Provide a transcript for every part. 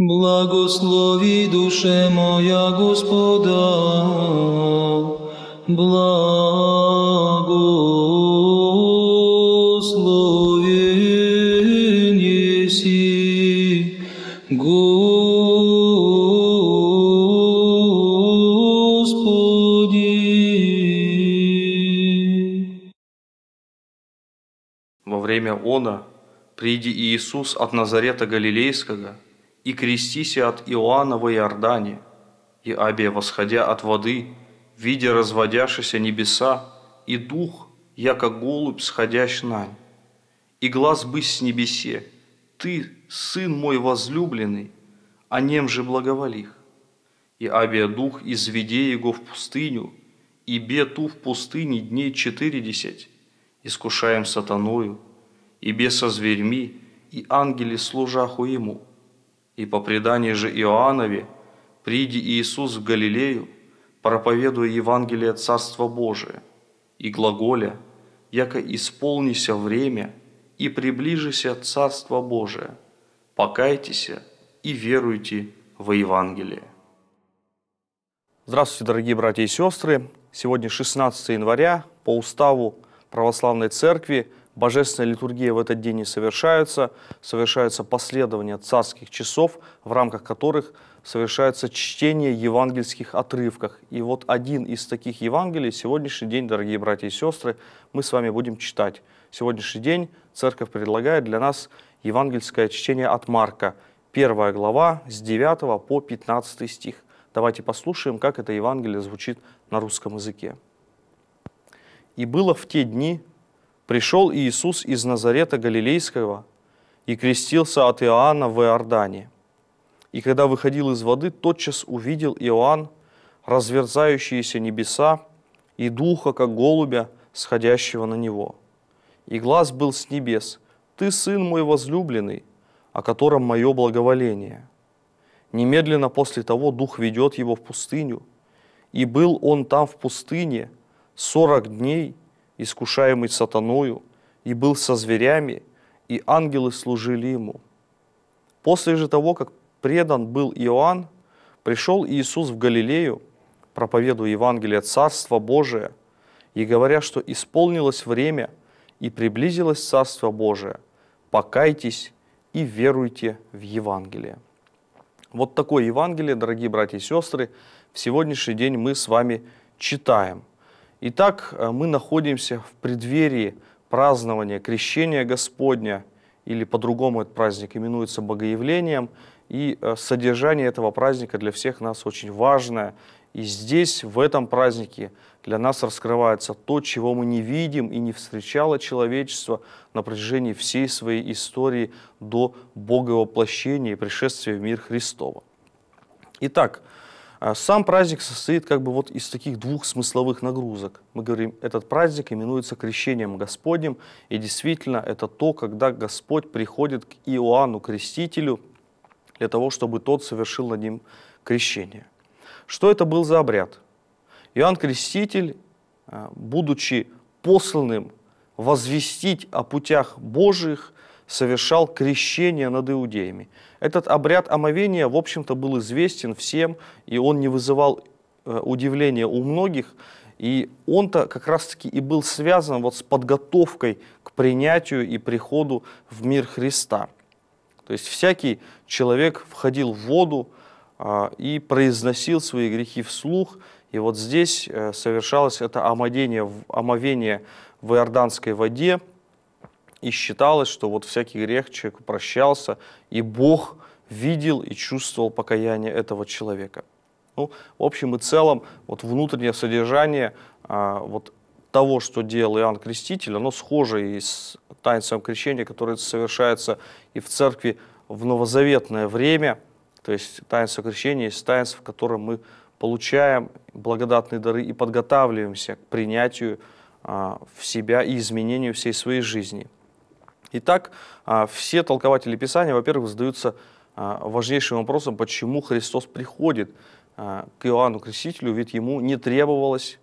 Благослови душе моя Господа, благослови неси, Господи. Во время Она, приди Иисус от Назарета Галилейского – и крестися от Иоанна во Иордане, и Абия, восходя от воды, видя разводящиеся небеса, и дух, яко голубь, сходящ нань. И глаз бы с небесе, ты, сын мой возлюбленный, о нем же благоволих. И Абия дух изведе его в пустыню, и бе ту в пустыне дней четыредесять, искушаем сатаною, и беса зверьми, и ангели служаху ему. И по преданию же Иоаннове, приди Иисус в Галилею, проповедуя Евангелие Царства Божия, и глаголя, яко исполнися время и приближися Царство Божие, покайтесь и веруйте во Евангелие. Здравствуйте, дорогие братья и сестры! Сегодня 16 января, по уставу Православной Церкви – Божественная литургия в этот день не совершается, совершается последование царских часов, в рамках которых совершается чтение евангельских отрывков. И вот один из таких Евангелий сегодняшний день, дорогие братья и сестры, мы с вами будем читать. Сегодняшний день церковь предлагает для нас евангельское чтение от Марка, первая глава с 9 по 15 стих. Давайте послушаем, как это Евангелие звучит на русском языке. «И было в те дни, пришел Иисус из Назарета Галилейского и крестился от Иоанна в Иордане. И когда выходил из воды, тотчас увидел Иоанн разверзающиеся небеса и духа, как голубя, сходящего на него. И глаз был с небес, «Ты, сын мой возлюбленный, о котором мое благоволение». Немедленно после того дух ведет его в пустыню, и был он там в пустыне сорок дней – искушаемый сатаною, и был со зверями, и ангелы служили ему. После же того, как предан был Иоанн, пришел Иисус в Галилею, проповедуя Евангелие Царства Божия, и говоря, что исполнилось время и приблизилось Царство Божие, покайтесь и веруйте в Евангелие. Вот такое Евангелие, дорогие братья и сестры, в сегодняшний день мы с вами читаем. Итак, э, мы находимся в преддверии празднования крещения Господня, или по-другому этот праздник именуется Богоявлением, и э, содержание этого праздника для всех нас очень важное. И здесь, в этом празднике, для нас раскрывается то, чего мы не видим и не встречало человечество на протяжении всей своей истории до Бога воплощения и пришествия в мир Христова. Итак, а сам праздник состоит как бы вот из таких двух смысловых нагрузок. Мы говорим, этот праздник именуется крещением Господним, и действительно это то, когда Господь приходит к Иоанну Крестителю для того, чтобы тот совершил над ним крещение. Что это был за обряд? Иоанн Креститель, а, будучи посланным возвестить о путях Божьих, совершал крещение над иудеями – этот обряд омовения, в общем-то, был известен всем, и он не вызывал э, удивления у многих. И он-то как раз-таки и был связан вот с подготовкой к принятию и приходу в мир Христа. То есть всякий человек входил в воду а, и произносил свои грехи вслух. И вот здесь э, совершалось это омовение, омовение в иорданской воде – и считалось, что вот всякий грех человек прощался, и Бог видел и чувствовал покаяние этого человека. Ну, в общем и целом, вот внутреннее содержание а, вот того, что делал Иоанн Креститель, оно схоже и с таинством крещения, которое совершается и в церкви в новозаветное время, то есть таинство крещения есть таинство, в котором мы получаем благодатные дары и подготавливаемся к принятию а, в себя и изменению всей своей жизни – Итак, а, все толкователи Писания, во-первых, задаются а, важнейшим вопросом, почему Христос приходит а, к Иоанну Крестителю, ведь ему не требовалось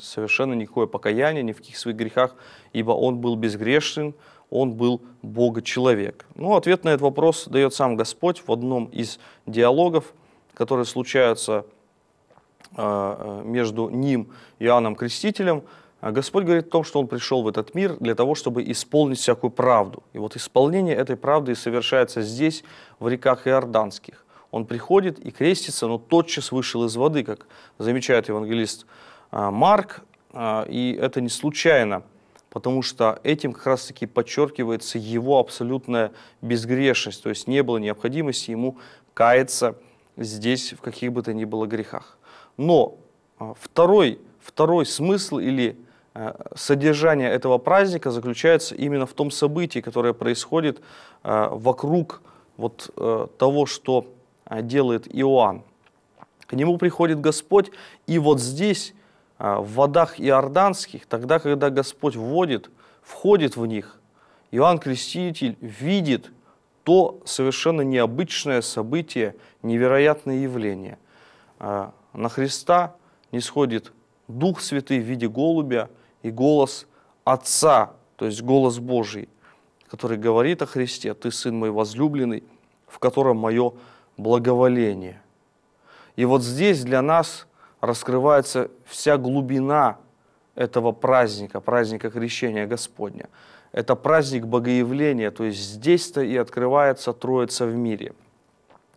совершенно никакое покаяние ни в каких своих грехах, ибо он был безгрешен, он был Бога-человек. Ну, ответ на этот вопрос дает сам Господь в одном из диалогов, которые случаются между ним и Иоанном Крестителем – а Господь говорит о том, что Он пришел в этот мир для того, чтобы исполнить всякую правду. И вот исполнение этой правды и совершается здесь, в реках Иорданских. Он приходит и крестится, но тотчас вышел из воды, как замечает евангелист а, Марк. А, и это не случайно, потому что этим как раз-таки подчеркивается его абсолютная безгрешность. То есть не было необходимости ему каяться здесь в каких бы то ни было грехах. Но второй, второй смысл или Э, содержание этого праздника заключается именно в том событии, которое происходит э, вокруг вот э, того, что делает Иоанн. К нему приходит Господь, и вот здесь, в водах иорданских, тогда, когда Господь вводит, входит в них, Иоанн Креститель видит то совершенно необычное событие, невероятное явление. На Христа не сходит Дух Святый в виде голубя, и голос Отца, то есть голос Божий, который говорит о Христе, «Ты Сын мой возлюбленный, в котором мое благоволение». И вот здесь для нас раскрывается вся глубина этого праздника, праздника крещения Господня. Это праздник богоявления, то есть здесь-то и открывается Троица в мире.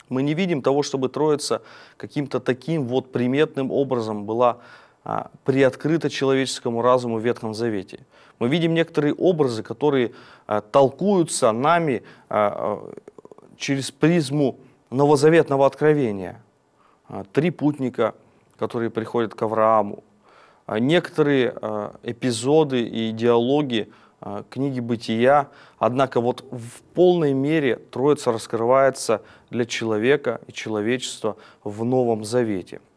Мы не видим того, чтобы Троица каким-то таким вот приметным образом была а, приоткрыто человеческому разуму в Ветхом Завете. Мы видим некоторые образы, которые а, толкуются нами а, через призму новозаветного откровения. Три путника, которые приходят к Аврааму, некоторые эпизоды и диалоги книги «Бытия», однако вот в полной мере Троица раскрывается для человека и человечества в Новом Завете –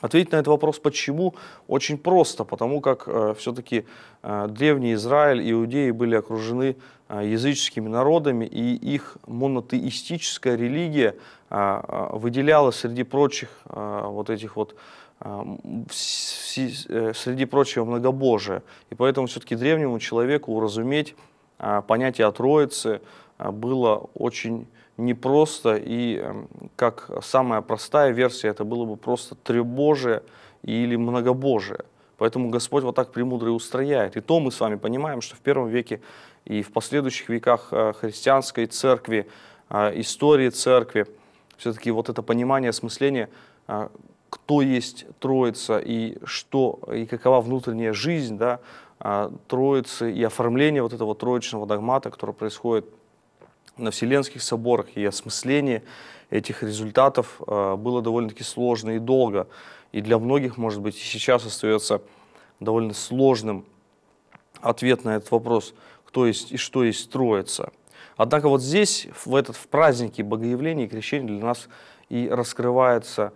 Ответить на этот вопрос почему очень просто, потому как э, все-таки э, древний Израиль, иудеи были окружены э, языческими народами, и их монотеистическая религия э, э выделяла среди прочих э, вот этих вот э, э среди прочего многобожия. И поэтому все-таки древнему человеку уразуметь э, понятие о Троице э, было очень непросто, и эм, как самая простая версия, это было бы просто требожие или многобожие. Поэтому Господь вот так премудрый устрояет. И то мы с вами понимаем, что в первом веке и в последующих веках э, христианской церкви, э, истории церкви, все-таки вот это понимание, осмысление, э, кто есть Троица и что, и какова внутренняя жизнь да, Троицы и оформление вот этого троечного догмата, который происходит на Вселенских соборах, и осмысление этих результатов э, было довольно-таки сложно и долго. И для многих, может быть, и сейчас остается довольно сложным ответ на этот вопрос, кто есть и что есть строится. Однако вот здесь, в этот в празднике Богоявления и Крещения для нас и раскрывается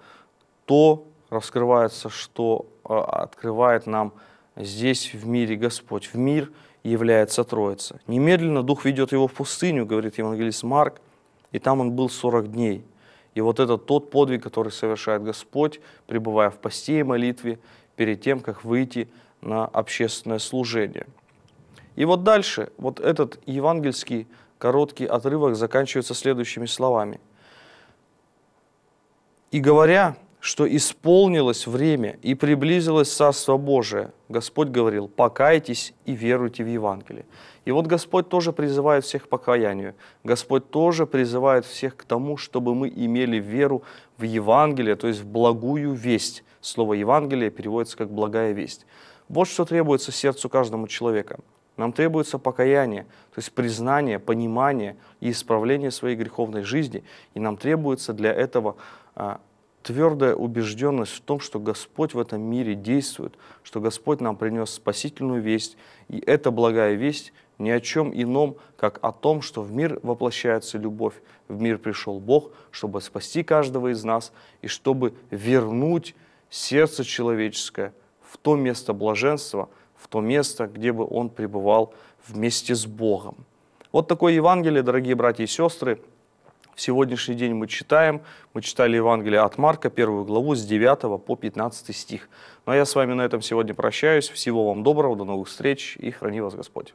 то, раскрывается, что э, открывает нам здесь в мире Господь. В мир – является Троица. Немедленно Дух ведет его в пустыню, говорит евангелист Марк, и там он был 40 дней. И вот это тот подвиг, который совершает Господь, пребывая в посте и молитве, перед тем, как выйти на общественное служение. И вот дальше, вот этот евангельский короткий отрывок заканчивается следующими словами. «И говоря, что исполнилось время и приблизилось Царство Божие. Господь говорил, покайтесь и веруйте в Евангелие. И вот Господь тоже призывает всех к покаянию. Господь тоже призывает всех к тому, чтобы мы имели веру в Евангелие, то есть в благую весть. Слово «Евангелие» переводится как «благая весть». Вот что требуется сердцу каждому человека. Нам требуется покаяние, то есть признание, понимание и исправление своей греховной жизни. И нам требуется для этого а, твердая убежденность в том, что Господь в этом мире действует, что Господь нам принес спасительную весть, и эта благая весть ни о чем ином, как о том, что в мир воплощается любовь, в мир пришел Бог, чтобы спасти каждого из нас и чтобы вернуть сердце человеческое в то место блаженства, в то место, где бы он пребывал вместе с Богом. Вот такое Евангелие, дорогие братья и сестры – в сегодняшний день мы читаем, мы читали Евангелие от Марка, первую главу, с 9 по 15 стих. Ну а я с вами на этом сегодня прощаюсь. Всего вам доброго, до новых встреч и храни вас Господь.